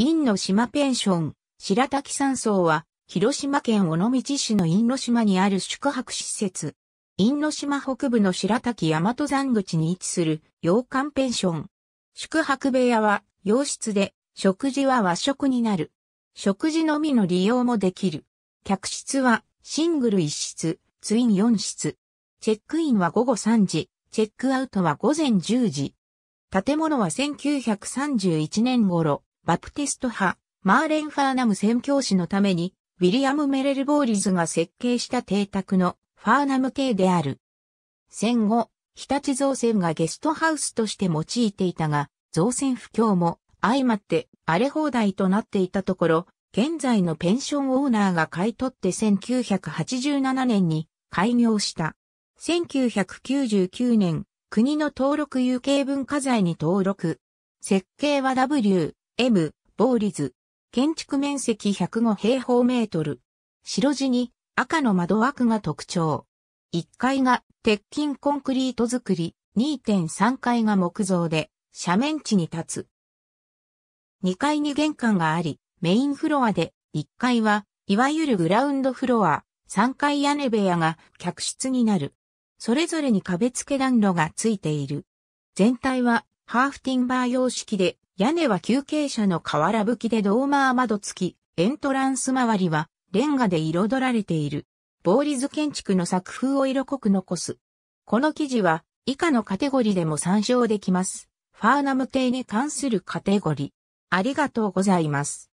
院の島ペンション、白滝山荘は、広島県尾道市のの島にある宿泊施設。の島北部の白滝大和山口に位置する洋館ペンション。宿泊部屋は洋室で、食事は和食になる。食事のみの利用もできる。客室はシングル1室、ツイン4室。チェックインは午後3時、チェックアウトは午前10時。建物は1931年頃、バプティスト派、マーレン・ファーナム宣教師のために、ウィリアム・メレル・ボーリズが設計した邸宅のファーナム邸である。戦後、日立造船がゲストハウスとして用いていたが、造船不況も相まって荒れ放題となっていたところ、現在のペンションオーナーが買い取って1987年に開業した。1999年、国の登録有形文化財に登録。設計は W. M、ボーリズ。建築面積105平方メートル。白地に赤の窓枠が特徴。1階が鉄筋コンクリート作り、2.3階が木造で斜面地に立つ。2階に玄関があり、メインフロアで1階はいわゆるグラウンドフロア、3階屋根部屋が客室になる。それぞれに壁付け暖炉がついている。全体はハーフティンバー様式で、屋根は休憩車の瓦吹きでドーマー窓付き、エントランス周りはレンガで彩られている。ボーリズ建築の作風を色濃く残す。この記事は以下のカテゴリでも参照できます。ファーナム邸に関するカテゴリ。ありがとうございます。